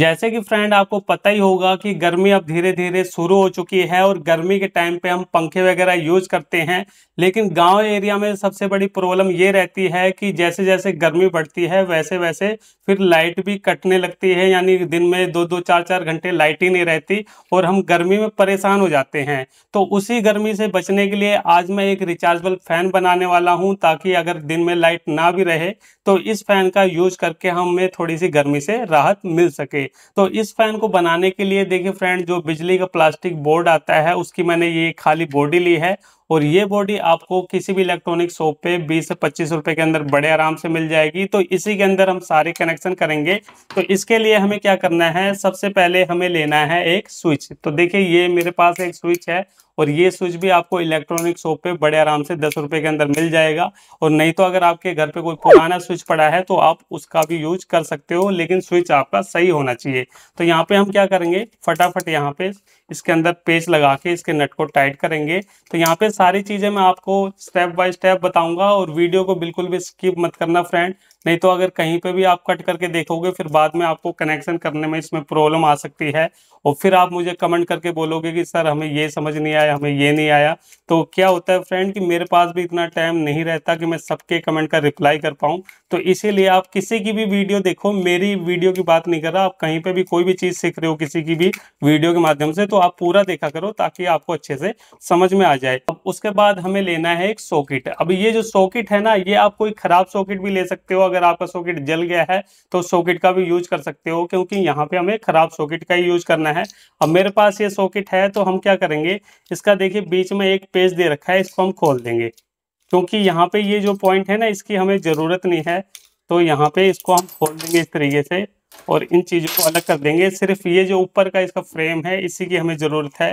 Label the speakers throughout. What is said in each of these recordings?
Speaker 1: जैसे कि फ्रेंड आपको पता ही होगा कि गर्मी अब धीरे धीरे शुरू हो चुकी है और गर्मी के टाइम पे हम पंखे वगैरह यूज करते हैं लेकिन गांव एरिया में सबसे बड़ी प्रॉब्लम ये रहती है कि जैसे जैसे गर्मी बढ़ती है वैसे वैसे फिर लाइट भी कटने लगती है यानी दिन में दो दो चार चार घंटे लाइट ही नहीं रहती और हम गर्मी में परेशान हो जाते हैं तो उसी गर्मी से बचने के लिए आज मैं एक रिचार्जेबल फैन बनाने वाला हूँ ताकि अगर दिन में लाइट ना भी रहे तो इस फैन का यूज करके हमें थोड़ी सी गर्मी से राहत मिल सके तो इस फैन को बनाने के लिए देखिए फ्रेंड जो बिजली का प्लास्टिक बोर्ड आता है उसकी मैंने ये खाली बॉडी ली है और ये बॉडी आपको किसी भी इलेक्ट्रॉनिक शॉप पे 20 से पच्चीस रुपए के अंदर बड़े आराम से मिल जाएगी तो इसी के अंदर हम सारे कनेक्शन करेंगे तो इसके लिए हमें क्या करना है सबसे पहले हमें लेना है एक स्विच तो देखिए ये मेरे पास एक स्विच है और ये स्विच भी आपको इलेक्ट्रॉनिक शॉप पे बड़े आराम से दस रुपए के अंदर मिल जाएगा और नहीं तो अगर आपके घर पे कोई पुराना स्विच पड़ा है तो आप उसका भी यूज कर सकते हो लेकिन स्विच आपका सही होना चाहिए तो यहाँ पे हम क्या करेंगे फटाफट यहाँ पे इसके अंदर पेच लगा के इसके नट को टाइट करेंगे तो यहाँ पे सारी चीजें मैं आपको स्टेप बाय स्टेप बताऊंगा और वीडियो को बिल्कुल भी स्किप मत करना फ्रेंड नहीं तो अगर कहीं पे भी आप कट करके देखोगे फिर बाद में आपको कनेक्शन करने में इसमें प्रॉब्लम आ सकती है और फिर आप मुझे कमेंट करके बोलोगे कि सर हमें ये समझ नहीं आया हमें ये नहीं आया तो क्या होता है फ्रेंड कि मेरे पास भी इतना टाइम नहीं रहता कि मैं सबके कमेंट का रिप्लाई कर पाऊँ तो इसीलिए आप किसी की भी वीडियो देखो मेरी वीडियो की बात नहीं कर रहा आप कहीं पर भी कोई भी चीज़ सीख रहे हो किसी की भी वीडियो के माध्यम से तो आप पूरा देखा करो ताकि आपको अच्छे से समझ में आ जाए अब उसके बाद हमें लेना है एक सॉकेट अब ये जो सॉकेट है ना ये आप कोई खराब सॉकेट भी ले सकते हो अगर आपका सॉकेट जल गया है तो सॉकेट का भी यूज कर सकते हो क्योंकि यहाँ पे हमें खराब सॉकेट का ही यूज करना है अब मेरे पास ये सॉकेट है तो हम क्या करेंगे इसका देखिए बीच में एक पेज दे रखा है इसको हम खोल देंगे क्योंकि यहाँ पे ये जो पॉइंट है ना इसकी हमें ज़रूरत नहीं है तो यहाँ पे इसको हम खोल देंगे इस तरीके से और इन चीज़ों को अलग कर देंगे सिर्फ ये जो ऊपर का इसका फ्रेम है इसी की हमें ज़रूरत है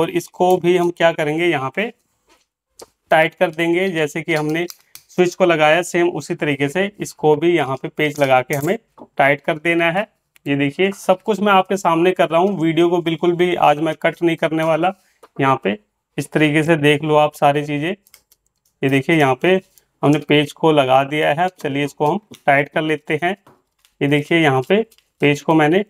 Speaker 1: और इसको भी हम क्या करेंगे यहाँ पे टाइट कर देंगे जैसे कि हमने स्विच को लगाया सेम उसी तरीके से इसको भी यहाँ पे पेज लगा के हमें टाइट कर देना है ये देखिए सब कुछ मैं आपके सामने कर रहा हूँ वीडियो को बिल्कुल भी आज मैं कट नहीं करने वाला यहाँ पे इस तरीके से देख लो आप सारी चीज़ें ये देखिए यहाँ पे हमने पेज को लगा दिया है चलिए इसको हम टाइट कर लेते हैं ये देखिए यहाँ पे पेज को मैंने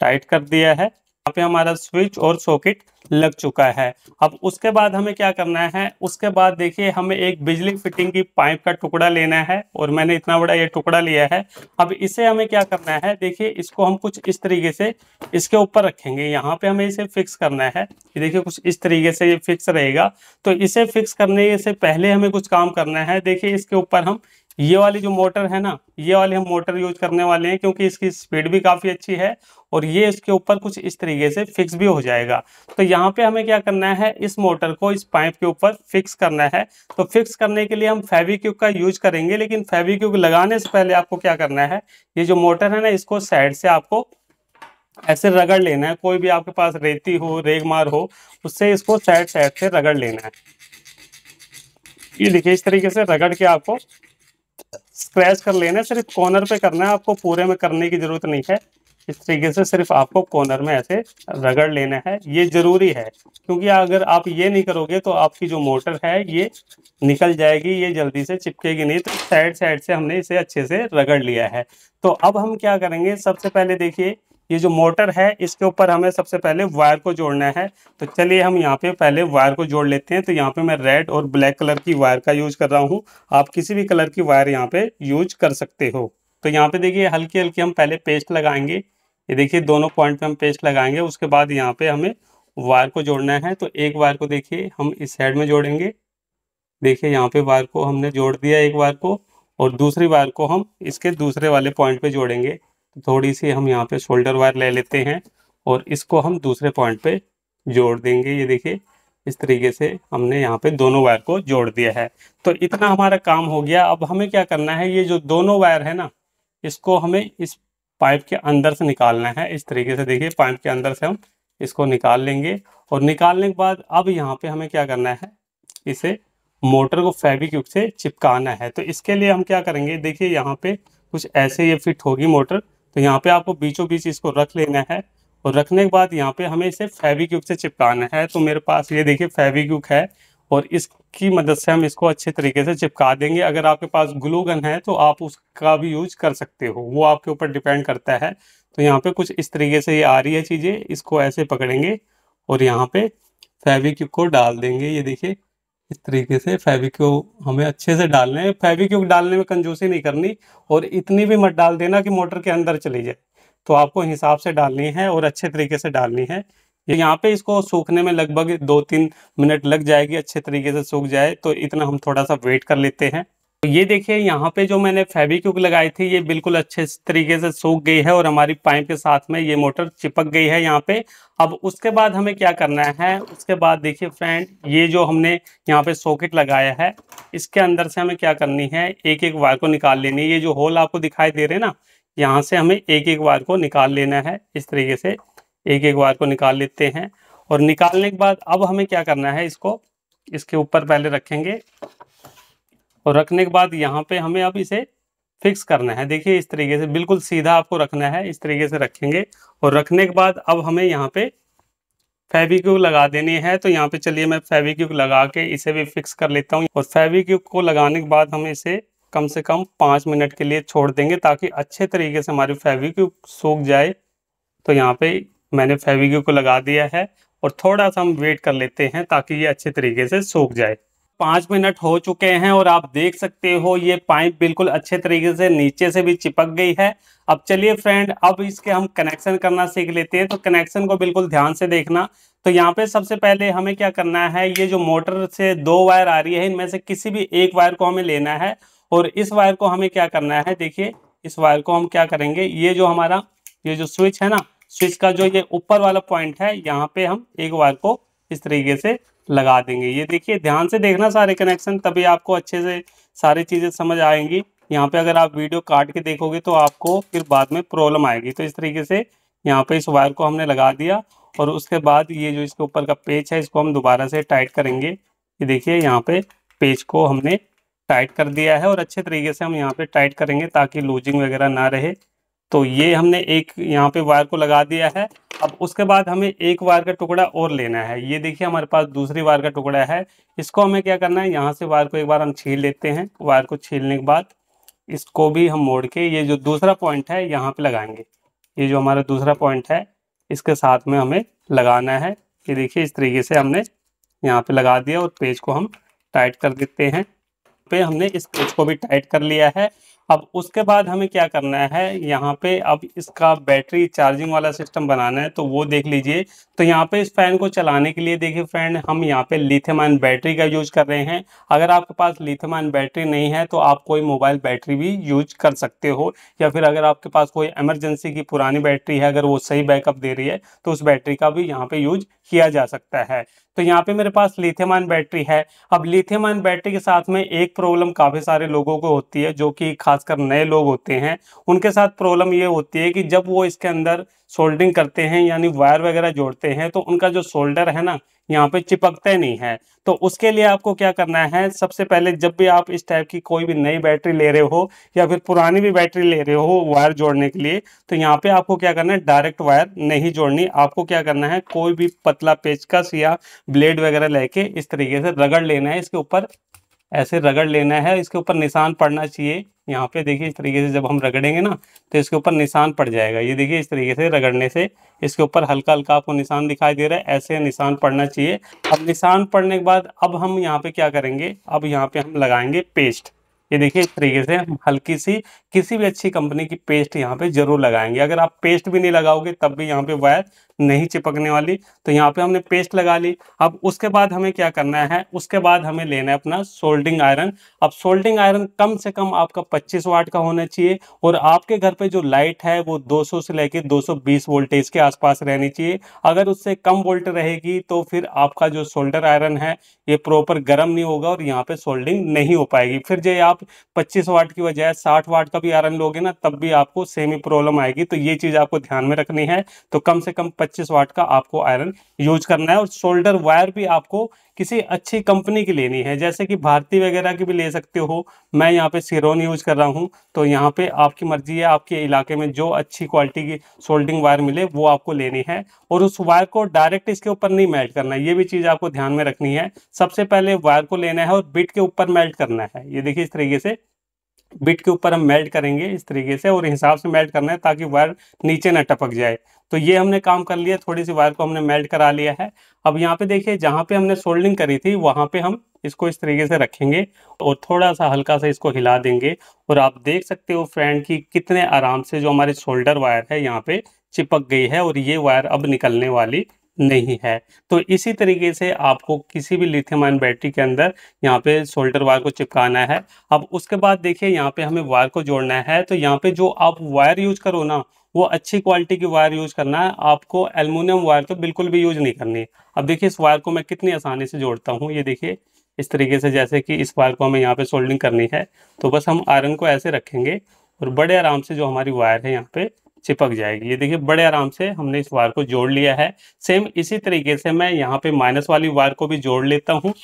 Speaker 1: टाइट कर दिया है यहाँ पे हमारा स्विच और सॉकेट लग चुका है अब उसके बाद हमें क्या करना है उसके बाद देखिए हमें एक बिजली फिटिंग की पाइप का टुकड़ा लेना है और मैंने इतना बड़ा ये टुकड़ा लिया है अब इसे हमें क्या करना है देखिए इसको हम कुछ इस तरीके से इसके ऊपर रखेंगे यहाँ पे हमें इसे फिक्स करना है देखिए कुछ इस तरीके से ये फिक्स रहेगा तो इसे फिक्स करने से पहले हमें कुछ काम करना है देखिए इसके ऊपर हम ये वाली जो मोटर है ना ये वाली हम मोटर यूज करने वाले हैं क्योंकि इसकी स्पीड भी काफ़ी अच्छी है और ये इसके ऊपर कुछ इस तरीके से फिक्स भी हो जाएगा तो यहाँ पे हमें क्या करना है इस मोटर को इस पाइप के ऊपर फिक्स करना है तो फिक्स करने के लिए हम फेविक्यूब का यूज करेंगे लेकिन फेविक्यूब लगाने से पहले आपको क्या करना है ये जो मोटर है ना इसको साइड से आपको ऐसे रगड़ लेना है कोई भी आपके पास रेती हो रेगमार हो उससे इसको साइड साइड से रगड़ लेना है ये देखिए इस तरीके से रगड़ के आपको स्क्रैच कर लेना है सिर्फ कॉर्नर पे करना है आपको पूरे में करने की ज़रूरत नहीं है इस तरीके से सिर्फ आपको कॉर्नर में ऐसे रगड़ लेना है ये ज़रूरी है क्योंकि अगर आप ये नहीं करोगे तो आपकी जो मोटर है ये निकल जाएगी ये जल्दी से चिपकेगी नहीं तो साइड साइड से हमने इसे अच्छे से रगड़ लिया है तो अब हम क्या करेंगे सबसे पहले देखिए ये जो मोटर है इसके ऊपर हमें सबसे पहले वायर को जोड़ना है तो चलिए हम यहाँ पे पहले वायर को जोड़ लेते हैं तो यहाँ पे मैं रेड और ब्लैक कलर की वायर का यूज कर रहा हूँ आप किसी भी कलर की वायर यहाँ पे यूज कर सकते हो तो यहाँ पे देखिए हल्की हल्की हम पहले पेस्ट लगाएंगे ये देखिए दोनों पॉइंट पे हम पेस्ट लगाएंगे उसके बाद यहाँ पे हमें वायर को जोड़ना है तो एक वायर को देखिए हम इस साइड में जोड़ेंगे देखिए यहाँ पे वायर को हमने जोड़ दिया एक वायर को और दूसरी वायर को हम इसके दूसरे वाले पॉइंट पे जोड़ेंगे थोड़ी सी हम यहाँ पे शोल्डर वायर ले लेते हैं और इसको हम दूसरे पॉइंट पे जोड़ देंगे ये देखिए इस तरीके से हमने यहाँ पे दोनों वायर को जोड़ दिया है तो इतना हमारा काम हो गया अब हमें क्या करना है ये जो दोनों वायर है ना इसको हमें इस पाइप के अंदर से निकालना है इस तरीके से देखिए पाइप के अंदर से हम इसको निकाल लेंगे और निकालने के बाद अब यहाँ पे हमें क्या करना है इसे मोटर को फेविक्विक से चिपकाना है तो इसके लिए हम क्या करेंगे देखिए यहाँ पे कुछ ऐसे ये फिट होगी मोटर तो यहाँ पे आपको बीचों बीच इसको रख लेना है और रखने के बाद यहाँ पे हमें इसे फेविक्यूक से चिपकाना है तो मेरे पास ये देखिए फेविक्यूक है और इसकी मदद से हम इसको अच्छे तरीके से चिपका देंगे अगर आपके पास ग्लू गन है तो आप उसका भी यूज कर सकते हो वो आपके ऊपर डिपेंड करता है तो यहाँ पे कुछ इस तरीके से ये आ रही है चीज़ें इसको ऐसे पकड़ेंगे और यहाँ पे फेविक्यूक को डाल देंगे ये देखिए इस तरीके से फेविक्यू हमें अच्छे से डालने हैं फेविक्यू डालने में कंजूसी नहीं करनी और इतनी भी मत डाल देना कि मोटर के अंदर चली जाए तो आपको हिसाब से डालनी है और अच्छे तरीके से डालनी है यहाँ पे इसको सूखने में लगभग दो तीन मिनट लग जाएगी अच्छे तरीके से सूख जाए तो इतना हम थोड़ा सा वेट कर लेते हैं तो ये देखिए यहाँ पे जो मैंने फेबिक्यूक लगाई थी ये बिल्कुल अच्छे तरीके से सूख गई है और हमारी पाइप के साथ में ये मोटर चिपक गई है यहाँ पे अब उसके बाद हमें क्या करना है उसके बाद देखिए फ्रेंड ये जो हमने यहाँ पे सॉकेट लगाया है इसके अंदर से हमें क्या करनी है एक एक वायर को निकाल लेनी है ये जो होल आपको दिखाई दे रहे ना यहाँ से हमें एक एक वायर को निकाल लेना है इस तरीके से एक एक वायर को निकाल लेते हैं और निकालने के बाद अब हमें क्या करना है इसको इसके ऊपर पहले रखेंगे और रखने के बाद यहाँ पे हमें अब इसे फिक्स करना है देखिए इस तरीके से बिल्कुल सीधा आपको रखना है इस तरीके से रखेंगे और रखने के बाद अब हमें यहाँ पे फेविक्यूक लगा देनी है तो यहाँ पे चलिए मैं फेविक्यूक लगा के इसे भी फिक्स कर लेता हूँ और फेविक्यूक को लगाने के बाद हम इसे कम से कम पाँच मिनट के लिए छोड़ देंगे ताकि अच्छे तरीके से हमारी फेविक्यूक सूख जाए तो यहाँ पे मैंने फेविक्यूक को लगा दिया है और थोड़ा सा हम वेट कर लेते हैं ताकि ये अच्छे तरीके से सूख जाए पांच मिनट हो चुके हैं और आप देख सकते हो ये पाइप बिल्कुल अच्छे तरीके से नीचे से भी चिपक गई है अब चलिए फ्रेंड अब इसके हम कनेक्शन करना सीख लेते हैं तो कनेक्शन को बिल्कुल ध्यान से देखना तो यहाँ पे सबसे पहले हमें क्या करना है ये जो मोटर से दो वायर आ रही है इनमें से किसी भी एक वायर को हमें लेना है और इस वायर को हमें क्या करना है देखिए इस वायर को हम क्या करेंगे ये जो हमारा ये जो स्विच है ना स्विच का जो ये ऊपर वाला पॉइंट है यहाँ पे हम एक वायर को इस तरीके से लगा देंगे ये देखिए ध्यान से देखना सारे कनेक्शन तभी आपको अच्छे से सारी चीज़ें समझ आएंगी यहाँ पे अगर आप वीडियो काट के देखोगे तो आपको फिर बाद में प्रॉब्लम आएगी तो इस तरीके से यहाँ पे इस वायर को हमने लगा दिया और उसके बाद ये जो इसके ऊपर का पेच है इसको हम दोबारा से टाइट करेंगे ये देखिए यहाँ पे पेच को हमने टाइट कर दिया है और अच्छे तरीके से हम यहाँ पे टाइट करेंगे ताकि लूजिंग वगैरह ना रहे तो ये हमने एक यहाँ पे वायर को लगा दिया है अब उसके बाद हमें एक वायर का टुकड़ा और लेना है ये देखिए हमारे पास दूसरी वायर का टुकड़ा है इसको हमें क्या करना है यहाँ से वायर को एक बार हम छील लेते हैं वायर को छीलने के बाद इसको भी हम मोड़ के ये जो दूसरा पॉइंट है यहाँ पे लगाएंगे ये जो हमारा दूसरा पॉइंट है इसके साथ में हमें लगाना है ये देखिए इस तरीके से हमने यहाँ पे लगा दिया और पेज को हम टाइट कर देते हैं पे हमने इस पेज को भी टाइट कर लिया है अब उसके बाद हमें क्या करना है यहाँ पे अब इसका बैटरी चार्जिंग वाला सिस्टम बनाना है तो वो देख लीजिए तो यहाँ पे इस फैन को चलाने के लिए देखिए फ्रेंड हम यहाँ पे लिथेमान बैटरी का यूज कर रहे हैं अगर आपके पास लिथेमान बैटरी नहीं है तो आप कोई मोबाइल बैटरी भी यूज कर सकते हो या फिर अगर आपके पास कोई एमरजेंसी की पुरानी बैटरी है अगर वो सही बैकअप दे रही है तो उस बैटरी का भी यहाँ पे यूज किया जा सकता है तो यहाँ पे मेरे पास लिथेमान बैटरी है अब लिथेमान बैटरी के साथ में एक प्रॉब्लम काफ़ी सारे लोगों को होती है जो कि खासकर नए लोग होते हैं उनके साथ प्रॉब्लम ये होती है कि जब वो इसके अंदर सोल्डिंग करते हैं यानी वायर वगैरह जोड़ते हैं तो उनका जो सोल्डर है ना यहाँ पे चिपकते नहीं है तो उसके लिए आपको क्या करना है सबसे पहले जब भी आप इस टाइप की कोई भी नई बैटरी ले रहे हो या फिर पुरानी भी बैटरी ले रहे हो वायर जोड़ने के लिए तो यहाँ पे आपको क्या करना है डायरेक्ट वायर नहीं जोड़नी आपको क्या करना है कोई भी पतला पेचकस या ब्लेड वगैरह लेके इस तरीके से रगड़ लेना है इसके ऊपर ऐसे रगड़ लेना है इसके ऊपर निशान पड़ना चाहिए यहाँ पे देखिए इस तरीके से जब हम रगड़ेंगे ना तो इसके ऊपर निशान पड़ जाएगा ये देखिए इस तरीके से रगड़ने से इसके ऊपर हल्का हल्का आपको निशान दिखाई दे रहा है ऐसे निशान पड़ना चाहिए अब निशान पड़ने के बाद अब हम यहाँ पे क्या करेंगे अब यहाँ पे हम लगाएंगे पेस्ट ये देखिए इस तरीके से हम हल्की सी किसी भी अच्छी कंपनी की पेस्ट यहाँ पे जरूर लगाएंगे अगर आप पेस्ट भी नहीं लगाओगे तब भी यहाँ पे वायर नहीं चिपकने वाली तो यहाँ पे हमने पेस्ट लगा ली अब उसके बाद हमें क्या करना है उसके बाद हमें लेना है अपना सोल्डिंग आयरन अब सोल्डिंग आयरन कम से कम आपका 25 वाट का होना चाहिए और आपके घर पे जो लाइट है वो 200 से लेकर 220 वोल्टेज के आसपास रहनी चाहिए अगर उससे कम वोल्ट रहेगी तो फिर आपका जो सोल्डर आयरन है ये प्रॉपर गर्म नहीं होगा और यहाँ पे सोल्डिंग नहीं हो पाएगी फिर जो आप आप 25 वाट की बजाय 60 वाट का भी आयरन लोगे ना तब भी आपको सेम ही प्रॉब्लम आएगी तो ये चीज़ आपको ध्यान में रखनी है तो कम से कम 25 वाट का आपको आयरन यूज करना है और शोल्डर वायर भी आपको किसी अच्छी कंपनी की लेनी है जैसे कि भारती वगैरह की भी ले सकते हो मैं यहाँ पे सिरोन यूज कर रहा हूँ तो यहाँ पे आपकी मर्जी है आपके इलाके में जो अच्छी क्वालिटी की सोल्डिंग वायर मिले वो आपको लेनी है और उस वायर को डायरेक्ट इसके ऊपर नहीं मेल्ट करना ये भी चीज़ आपको ध्यान में रखनी है सबसे पहले वायर को लेना है और बिट के ऊपर मेल्ट करना है ये देखिए इस तरीके तरीके से बिट के ऊपर हम मेल्ट करेंगे इस तरीके से और हिसाब से मेल्ट करना है ताकि वायर नीचे ना टपक जाए तो ये हमने काम कर लिया थोड़ी सी वायर को हमने मेल्ट करा लिया है अब यहाँ पे देखिए जहाँ पे हमने सोल्डिंग करी थी वहाँ पे हम इसको इस तरीके से रखेंगे और थोड़ा सा हल्का सा इसको हिला देंगे और आप देख सकते हो फ्रेंड कि कितने आराम से जो हमारे शोल्डर वायर है यहाँ पे चिपक गई है और ये वायर अब निकलने वाली नहीं है तो इसी तरीके से आपको किसी भी लिथियम आयन बैटरी के अंदर यहाँ पे सोल्डर वायर को चिपकाना है अब उसके बाद देखिए यहाँ पे हमें वायर को जोड़ना है तो यहाँ पे जो आप वायर यूज करो ना वो अच्छी क्वालिटी की वायर यूज करना है आपको एलमिनियम वायर तो बिल्कुल भी यूज नहीं करनी अब देखिए इस वायर को मैं कितनी आसानी से जोड़ता हूँ ये देखिए इस तरीके से जैसे कि इस वायर को हमें यहाँ पे सोल्डिंग करनी है तो बस हम आयरन को ऐसे रखेंगे और बड़े आराम से जो हमारी वायर है यहाँ पे चिपक जाएगी ये देखिए बड़े आराम से हमने इस वायर को जोड़ लिया है सेम इसी तरीके से मैं यहाँ पे माइनस वाली वायर को भी जोड़ लेता हूँ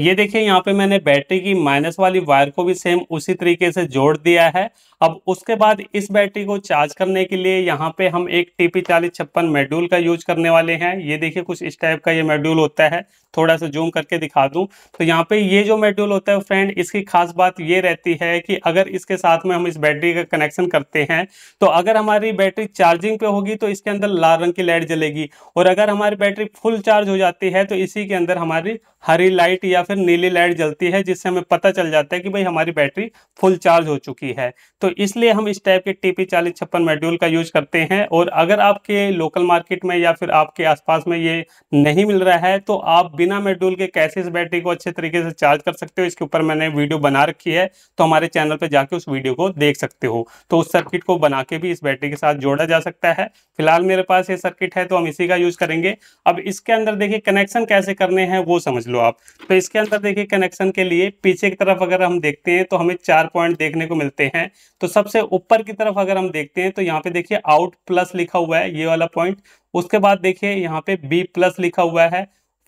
Speaker 1: ये देखिए यहाँ पे मैंने बैटरी की माइनस वाली वायर को भी सेम उसी तरीके से जोड़ दिया है अब उसके बाद इस बैटरी को चार्ज करने के लिए यहाँ पे हम एक टीपी चालीस छप्पन मेड्यूल का यूज करने वाले हैं ये देखिए कुछ इस टाइप का ये मेड्यूल होता है थोड़ा सा जूम करके दिखा दूं तो यहाँ पे ये जो मेड्यूल होता है फ्रेंड इसकी खास बात ये रहती है कि अगर इसके साथ में हम इस बैटरी का कनेक्शन करते हैं तो अगर हमारी बैटरी चार्जिंग पे होगी तो इसके अंदर लाल रंग की लाइट जलेगी और अगर हमारी बैटरी फुल चार्ज हो जाती है तो इसी के अंदर हमारी हरी लाइट या या फिर नीली लाइट जलती है जिससे हमें पता चल जाता है कि भाई हमारी बैटरी फुल चार्ज हो चुकी है तो इसलिए हम इस टाइप के टीपी चालीस छप्पन मेड्यूल का यूज करते हैं और अगर आपके लोकल मार्केट में या फिर आपके आसपास में ये नहीं मिल रहा है तो आप बिना मेड्यूल के कैसे इस बैटरी को अच्छे तरीके से चार्ज कर सकते हो इसके ऊपर मैंने वीडियो बना रखी है तो हमारे चैनल पर जाके उस वीडियो को देख सकते हो तो उस सर्किट को बना के भी इस बैटरी के साथ जोड़ा जा सकता है फिलहाल मेरे पास ये सर्किट है तो हम इसी का यूज करेंगे अब इसके अंदर देखिए कनेक्शन कैसे करने हैं वो समझ लो आप तो इसके इसके अंदर देखिए कनेक्शन के लिए पीछे की तरफ अगर हम देखते हैं तो हमें चार पॉइंट देखने को मिलते हैं तो सबसे ऊपर की तरफ अगर हम देखते हैं तो यहाँ पे देखिए आउट प्लस लिखा हुआ है ये वाला पॉइंट उसके बाद देखिए यहाँ पे बी प्लस लिखा हुआ है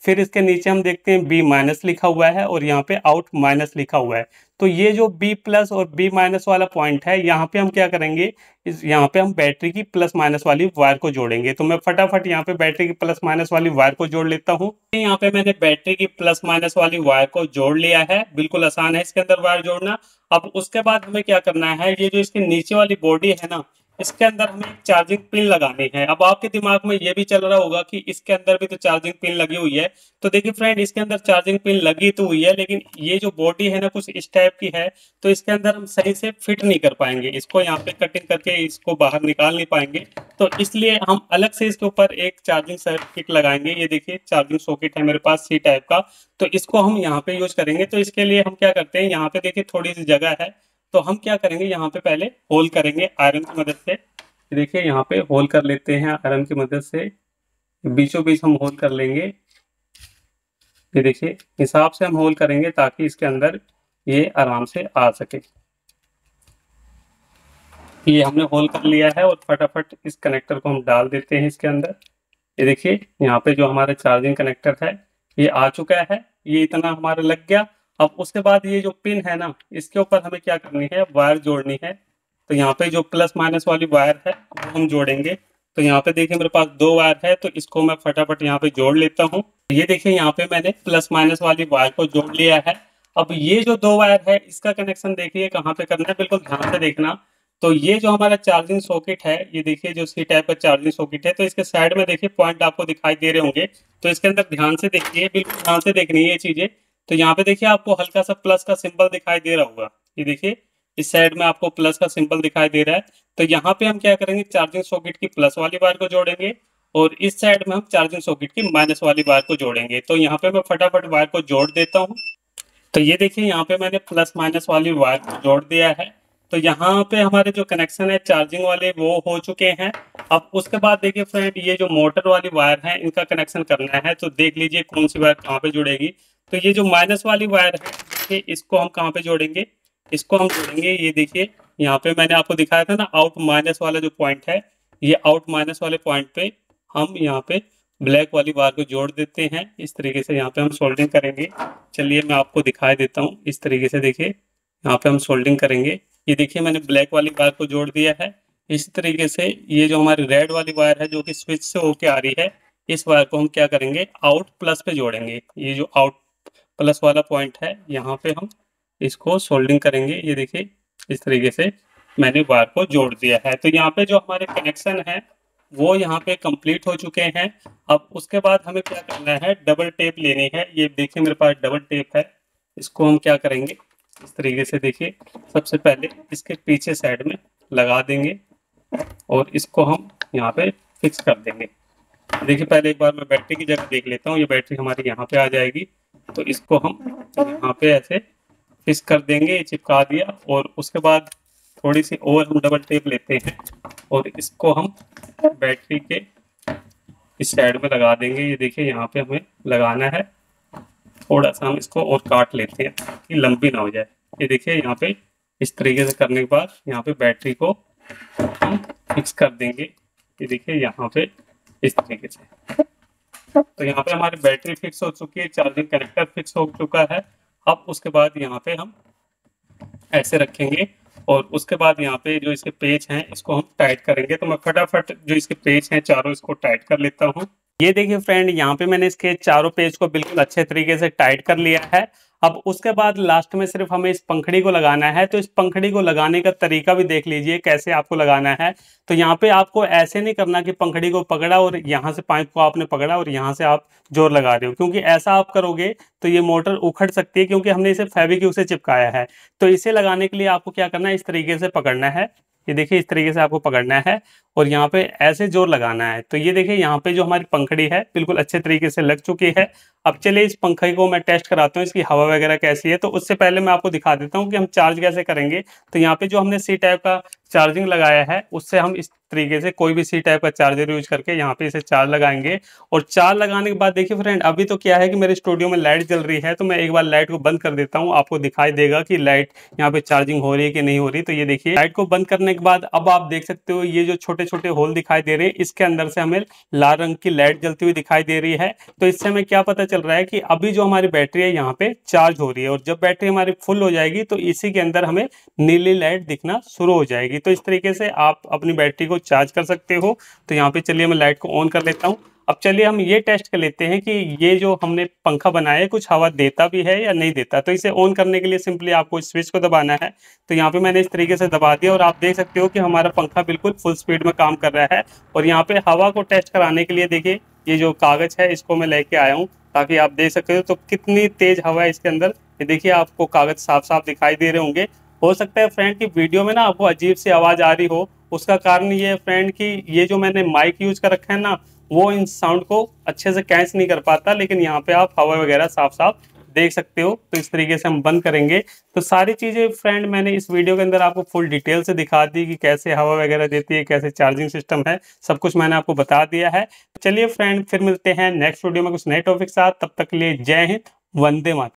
Speaker 1: फिर इसके नीचे हम देखते हैं बी माइनस लिखा हुआ है और यहाँ पे आउट माइनस लिखा हुआ है तो ये जो बी प्लस और बी माइनस वाला पॉइंट है यहाँ पे हम क्या करेंगे इस यहाँ पे हम बैटरी की प्लस माइनस वाली वायर को जोड़ेंगे तो मैं फटाफट यहाँ पे बैटरी की प्लस माइनस वाली वायर को जोड़ लेता हूँ यहाँ पे मैंने बैटरी की प्लस माइनस वाली वायर को जोड़ लिया है बिल्कुल आसान है इसके अंदर वायर जोड़ना अब उसके बाद हमें क्या करना है ये जो इसके नीचे वाली बॉडी है ना इसके अंदर हमें एक चार्जिंग पिन लगानी है अब आपके दिमाग में यह भी चल रहा होगा कि इसके अंदर भी तो चार्जिंग पिन लगी हुई है तो देखिए फ्रेंड इसके अंदर चार्जिंग पिन लगी तो हुई है लेकिन ये जो बॉडी है ना कुछ इस टाइप की है तो इसके अंदर हम सही से फिट नहीं कर पाएंगे इसको यहाँ पे कटिंग करके इसको बाहर निकाल नहीं पाएंगे तो इसलिए हम अलग से इसके ऊपर एक चार्जिंग सर्किट लगाएंगे ये देखिए चार्जिंग सॉकेट है मेरे पास सी टाइप का तो इसको हम यहाँ पे यूज करेंगे तो इसके लिए हम क्या करते हैं यहाँ पे देखिए थोड़ी सी जगह है तो हम क्या करेंगे यहाँ पे पहले होल करेंगे आयरन की मदद से देखिए यहाँ पे होल कर लेते हैं आयरन की मदद से बीचों बीच हम होल कर लेंगे ये देखिए हिसाब से हम होल करेंगे ताकि इसके अंदर ये आराम से आ सके ये हमने होल कर लिया है और फटाफट इस कनेक्टर को हम डाल देते हैं इसके अंदर ये देखिए यहाँ पे जो हमारा चार्जिंग कनेक्टर है ये आ चुका है ये इतना हमारा लग गया अब उसके बाद ये जो पिन है ना इसके ऊपर हमें क्या करनी है वायर जोड़नी है तो यहाँ पे जो प्लस माइनस वाली वायर है वो हम जोड़ेंगे तो यहाँ पे देखिए मेरे पास दो वायर है तो इसको मैं फटाफट यहाँ पे जोड़ लेता हूँ ये देखिए यहाँ पे मैंने प्लस माइनस वाली वायर को जोड़ लिया है अब ये जो दो वायर है इसका कनेक्शन देखिए कहाँ पे करना है बिल्कुल ध्यान से देखना तो ये जो हमारा चार्जिंग सॉकेट है ये देखिए जो सी टाइप का चार्जिंग सॉकेट है तो इसके साइड में देखिए पॉइंट आपको दिखाई दे रहे होंगे तो इसके अंदर ध्यान से देखिए बिल्कुल ध्यान से देखनी है ये चीजें तो यहाँ पे देखिए आपको हल्का सा प्लस का सिंबल दिखाई दे रहा होगा ये देखिए इस साइड में आपको प्लस का सिंबल दिखाई दे रहा है तो यहाँ पे हम क्या करेंगे चार्जिंग सॉकेट की प्लस वाली बार को जोड़ेंगे और इस साइड में हम चार्जिंग सॉकेट की माइनस वाली बार को जोड़ेंगे तो यहाँ पे मैं फटाफट वायर को जोड़ देता हूँ तो ये देखिए यहाँ पे मैंने प्लस माइनस वाली वायर को जोड़ दिया है तो यहाँ पे हमारे जो कनेक्शन है चार्जिंग वाले वो हो चुके हैं अब उसके बाद देखिए फ्रेंड ये जो मोटर वाली वायर है इनका कनेक्शन करना है तो देख लीजिए कौन सी वायर कहाँ पे जुड़ेगी तो ये जो माइनस वाली वायर है इसको हम कहाँ पे जोड़ेंगे इसको हम जोड़ेंगे ये देखिए यहाँ पे मैंने आपको दिखाया था ना आउट माइनस वाला जो पॉइंट है ये आउट माइनस वाले पॉइंट पे हम यहाँ पे ब्लैक वाली वायर को जोड़ देते हैं इस तरीके से यहाँ पे हम सोल्डिंग करेंगे चलिए मैं आपको दिखाई देता हूँ इस तरीके से देखिए यहाँ पे हम सोल्डिंग करेंगे ये देखिए मैंने ब्लैक वाली वायर को जोड़ दिया है इस तरीके से ये जो हमारी रेड वाली वायर है जो कि स्विच से होके आ रही है इस वायर को हम क्या करेंगे आउट प्लस पे जोड़ेंगे ये जो आउट प्लस वाला पॉइंट है यहाँ पे हम इसको सोल्डिंग करेंगे ये देखिए इस तरीके से मैंने वायर को जोड़ दिया है तो यहाँ पे जो हमारे कनेक्शन है वो यहाँ पे कंप्लीट हो चुके हैं अब उसके बाद हमें क्या करना है डबल टेप लेनी है ये देखिए मेरे पास डबल टेप है इसको हम क्या करेंगे इस तरीके से देखिए सबसे पहले इसके पीछे साइड में लगा देंगे और इसको हम यहाँ पे फिक्स कर देंगे देखिए पहले एक बार मैं बैटरी की जगह देख लेता हूँ ये बैटरी हमारी यहाँ पे आ जाएगी तो इसको हम यहाँ पे ऐसे फिक्स कर देंगे चिपका दिया और उसके बाद थोड़ी सी और हम डबल टेप लेते हैं और इसको हम बैटरी के इस साइड में लगा देंगे ये देखिए यहाँ पे हमें लगाना है थोड़ा सा हम इसको और काट लेते हैं कि लंबी ना हो जाए ये देखिए यहाँ पे इस तरीके से करने के बाद यहाँ पे बैटरी को हम फिक्स कर देंगे ये देखिए यहाँ पे इस तरीके से तो यहाँ पे हमारी बैटरी फिक्स हो चुकी है चार्जिंग कनेक्टर फिक्स हो चुका है अब उसके बाद यहाँ पे हम ऐसे रखेंगे और उसके बाद यहाँ पे जो इसके पेज हैं इसको हम टाइट करेंगे तो मैं फटाफट जो इसके पेज हैं चारों इसको टाइट कर लेता हूँ ये देखिए फ्रेंड यहाँ पे मैंने इसके चारों पेज को बिल्कुल अच्छे तरीके से टाइट कर लिया है अब उसके बाद लास्ट में सिर्फ हमें इस पंखड़ी को लगाना है तो इस पंखड़ी को लगाने का तरीका भी देख लीजिए कैसे आपको लगाना है तो यहाँ पे आपको ऐसे नहीं करना कि पंखड़ी को पकड़ा और यहाँ से पाइप को आपने पकड़ा और यहाँ से आप जोर लगा रहे हो क्योंकि ऐसा आप करोगे तो ये मोटर उखड़ सकती है क्योंकि हमने इसे फेविक्यू से चिपकाया है तो इसे लगाने के लिए आपको क्या करना है इस तरीके से पकड़ना है ये देखिए इस तरीके से आपको पकड़ना है और यहाँ पे ऐसे जोर लगाना है तो ये देखिए यहाँ पे जो हमारी पंखड़ी है बिल्कुल अच्छे तरीके से लग चुकी है अब चलिए इस पंखे को मैं टेस्ट कराता हूँ इसकी हवा वगैरह कैसी है तो उससे पहले मैं आपको दिखा देता हूँ कि हम चार्ज कैसे करेंगे तो यहाँ पे जो हमने सी टाइप का चार्जिंग लगाया है उससे हम इस तरीके से कोई भी सी टाइप का चार्जर यूज करके यहाँ पे इसे चार्ज लगाएंगे और चार्ज लगाने के बाद देखिए फ्रेंड अभी तो क्या है कि मेरे स्टूडियो में लाइट जल रही है तो मैं एक बार लाइट को बंद कर देता हूँ आपको दिखाई देगा कि लाइट यहाँ पे चार्जिंग हो रही है कि नहीं हो रही तो ये देखिए लाइट को बंद करने के बाद अब आप देख सकते हो ये जो छोटे छोटे होल दिखाई दे रहे हैं इसके अंदर से हमें लाल रंग की लाइट जलती हुई दिखाई दे रही है तो इससे हमें क्या पता चल रहा है कि अभी जो हमारी बैटरी है यहाँ पे चार्ज हो रही है और जब बैटरी हमारी फुल हो जाएगी तो इसी के अंदर हमें नीली लाइट दिखना शुरू हो जाएगी तो इस तरीके से आप अपनी बैटरी को चार्ज कर सकते हो तो यहाँ पे चलिए मैं लाइट को ऑन कर लेता हूँ अब चलिए हम ये टेस्ट कर लेते हैं कि ये जो हमने पंखा बनाया है कुछ हवा देता भी है या नहीं देता तो इसे ऑन करने के लिए सिंपली आपको स्विच को दबाना है तो यहाँ पे मैंने इस तरीके से दबा दिया और आप देख सकते हो कि हमारा पंखा बिल्कुल फुल स्पीड में काम कर रहा है और यहाँ पे हवा को टेस्ट कराने के लिए देखिए ये जो कागज़ है इसको मैं लेके आया हूँ ताकि आप देख सकते हो तो कितनी तेज़ हवा है इसके अंदर ये देखिए आपको कागज़ साफ साफ दिखाई दे रहे होंगे हो सकता है फ्रेंड की वीडियो में ना आपको अजीब सी आवाज़ आ रही हो उसका कारण ये है फ्रेंड की ये जो मैंने माइक यूज़ कर रखा है ना वो इन साउंड को अच्छे से कैच नहीं कर पाता लेकिन यहाँ पे आप हवा वगैरह साफ साफ देख सकते हो तो इस तरीके से हम बंद करेंगे तो सारी चीज़ें फ्रेंड मैंने इस वीडियो के अंदर आपको फुल डिटेल से दिखा दी कि कैसे हवा वगैरह देती है कैसे चार्जिंग सिस्टम है सब कुछ मैंने आपको बता दिया है चलिए फ्रेंड फिर मिलते हैं नेक्स्ट वीडियो में कुछ नए टॉपिक के साथ तब तक लिए जय हिंद वंदे माता